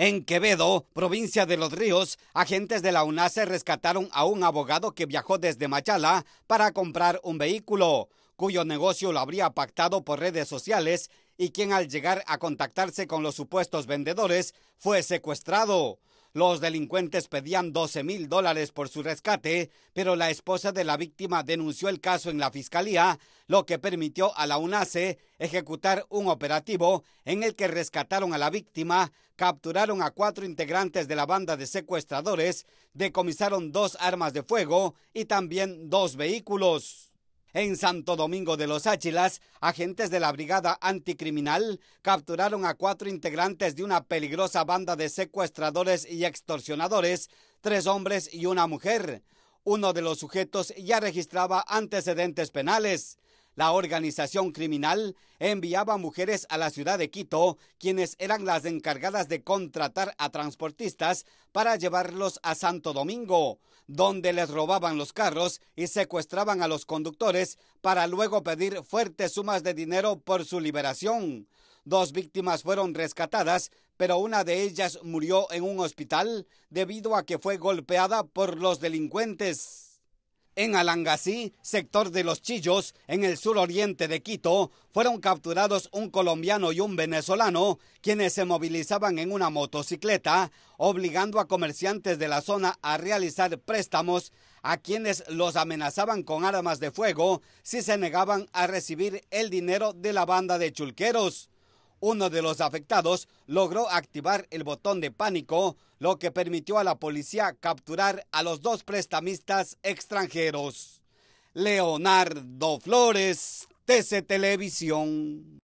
En Quevedo, provincia de Los Ríos, agentes de la UNACE rescataron a un abogado que viajó desde Machala para comprar un vehículo, cuyo negocio lo habría pactado por redes sociales y quien al llegar a contactarse con los supuestos vendedores fue secuestrado. Los delincuentes pedían 12 mil dólares por su rescate, pero la esposa de la víctima denunció el caso en la fiscalía, lo que permitió a la UNACE ejecutar un operativo en el que rescataron a la víctima, capturaron a cuatro integrantes de la banda de secuestradores, decomisaron dos armas de fuego y también dos vehículos. En Santo Domingo de los Áchilas, agentes de la Brigada Anticriminal capturaron a cuatro integrantes de una peligrosa banda de secuestradores y extorsionadores, tres hombres y una mujer. Uno de los sujetos ya registraba antecedentes penales. La organización criminal enviaba mujeres a la ciudad de Quito, quienes eran las encargadas de contratar a transportistas para llevarlos a Santo Domingo, donde les robaban los carros y secuestraban a los conductores para luego pedir fuertes sumas de dinero por su liberación. Dos víctimas fueron rescatadas, pero una de ellas murió en un hospital debido a que fue golpeada por los delincuentes en Alangací, sector de Los Chillos, en el suroriente de Quito, fueron capturados un colombiano y un venezolano, quienes se movilizaban en una motocicleta, obligando a comerciantes de la zona a realizar préstamos a quienes los amenazaban con armas de fuego si se negaban a recibir el dinero de la banda de chulqueros. Uno de los afectados logró activar el botón de pánico, lo que permitió a la policía capturar a los dos prestamistas extranjeros. Leonardo Flores, TC Televisión.